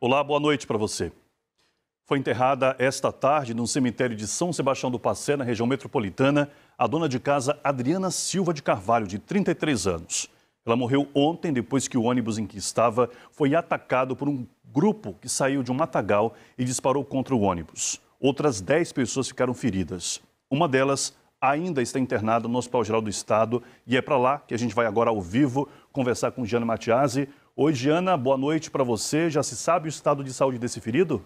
Olá, boa noite para você. Foi enterrada esta tarde no cemitério de São Sebastião do Passé, na região metropolitana, a dona de casa Adriana Silva de Carvalho, de 33 anos. Ela morreu ontem depois que o ônibus em que estava foi atacado por um grupo que saiu de um matagal e disparou contra o ônibus. Outras 10 pessoas ficaram feridas. Uma delas ainda está internada no Hospital Geral do Estado e é para lá que a gente vai agora ao vivo conversar com Jana Matiasi. Oi, Diana, boa noite para você. Já se sabe o estado de saúde desse ferido?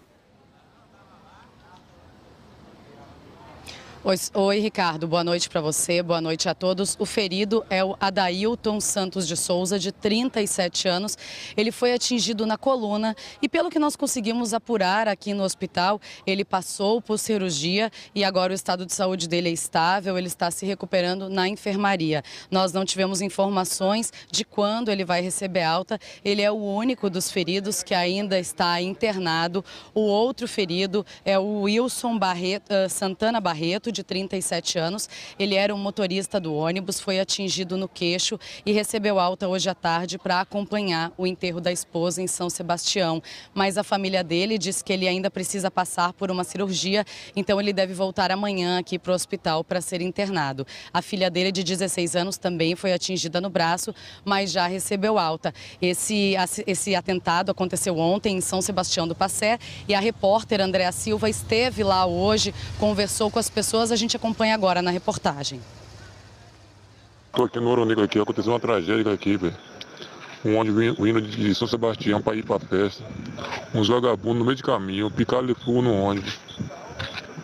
Oi, Ricardo. Boa noite para você, boa noite a todos. O ferido é o Adailton Santos de Souza, de 37 anos. Ele foi atingido na coluna e, pelo que nós conseguimos apurar aqui no hospital, ele passou por cirurgia e agora o estado de saúde dele é estável, ele está se recuperando na enfermaria. Nós não tivemos informações de quando ele vai receber alta. Ele é o único dos feridos que ainda está internado. O outro ferido é o Wilson Barreto, eh, Santana Barreto de 37 anos. Ele era um motorista do ônibus, foi atingido no queixo e recebeu alta hoje à tarde para acompanhar o enterro da esposa em São Sebastião. Mas a família dele diz que ele ainda precisa passar por uma cirurgia, então ele deve voltar amanhã aqui para o hospital para ser internado. A filha dele, de 16 anos, também foi atingida no braço, mas já recebeu alta. Esse, esse atentado aconteceu ontem em São Sebastião do Passé e a repórter Andréa Silva esteve lá hoje, conversou com as pessoas pessoas a gente acompanha agora na reportagem. Estou aqui no Ouro Negro, aqui. aconteceu uma tragédia aqui, velho. Um ônibus vindo de São Sebastião para ir para festa. Uns vagabundos no meio de caminho, picaram fogo no ônibus.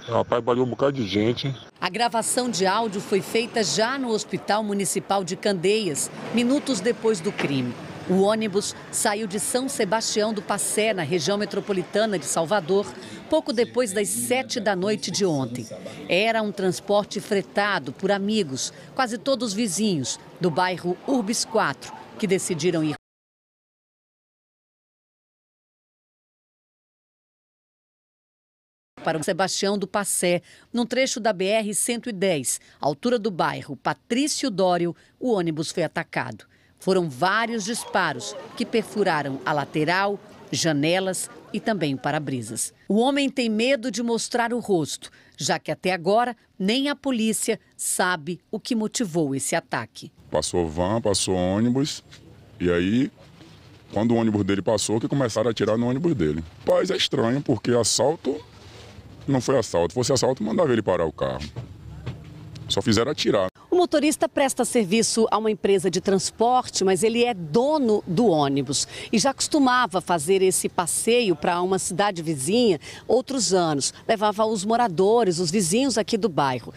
Rapaz, balhou um bocado de gente. A gravação de áudio foi feita já no Hospital Municipal de Candeias, minutos depois do crime. O ônibus saiu de São Sebastião do Passé, na região metropolitana de Salvador, pouco depois das sete da noite de ontem. Era um transporte fretado por amigos, quase todos vizinhos, do bairro Urbis 4, que decidiram ir. para Sebastião do Passé, num trecho da BR-110, altura do bairro Patrício Dório, o ônibus foi atacado. Foram vários disparos que perfuraram a lateral, janelas e também o para-brisas. O homem tem medo de mostrar o rosto, já que até agora nem a polícia sabe o que motivou esse ataque. Passou van, passou ônibus e aí quando o ônibus dele passou que começaram a atirar no ônibus dele. Mas é estranho porque assalto não foi assalto, Se fosse assalto mandava ele parar o carro. Só fizeram atirar motorista presta serviço a uma empresa de transporte, mas ele é dono do ônibus e já costumava fazer esse passeio para uma cidade vizinha outros anos. Levava os moradores, os vizinhos aqui do bairro.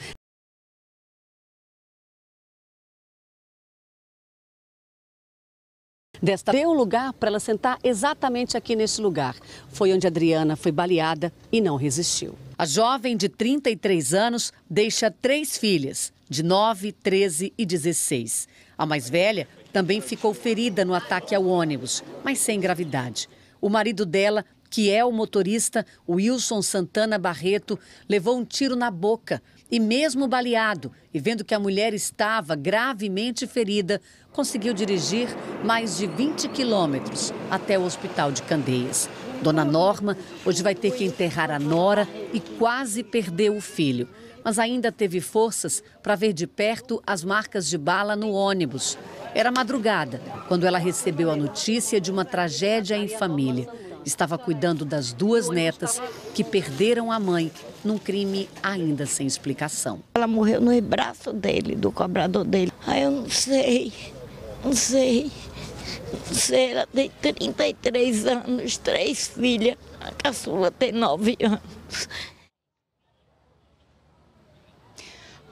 Desta deu lugar para ela sentar exatamente aqui neste lugar. Foi onde Adriana foi baleada e não resistiu. A jovem de 33 anos deixa três filhas, de 9, 13 e 16. A mais velha também ficou ferida no ataque ao ônibus, mas sem gravidade. O marido dela, que é o motorista, Wilson Santana Barreto, levou um tiro na boca e, mesmo baleado e vendo que a mulher estava gravemente ferida, conseguiu dirigir mais de 20 quilômetros até o hospital de Candeias. Dona Norma hoje vai ter que enterrar a nora e quase perdeu o filho, mas ainda teve forças para ver de perto as marcas de bala no ônibus. Era madrugada quando ela recebeu a notícia de uma tragédia em família. Estava cuidando das duas netas que perderam a mãe num crime ainda sem explicação. Ela morreu no braço dele, do cobrador dele. Ai, eu não sei, não sei. Cera tem 33 anos, três filhas, a caçula tem 9 anos.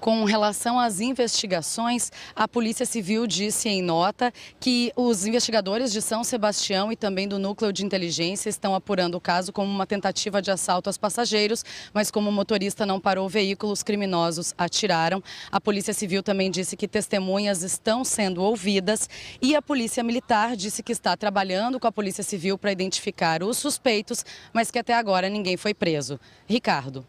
Com relação às investigações, a Polícia Civil disse em nota que os investigadores de São Sebastião e também do Núcleo de Inteligência estão apurando o caso como uma tentativa de assalto aos passageiros, mas como o motorista não parou o veículo, os criminosos atiraram. A Polícia Civil também disse que testemunhas estão sendo ouvidas e a Polícia Militar disse que está trabalhando com a Polícia Civil para identificar os suspeitos, mas que até agora ninguém foi preso. Ricardo.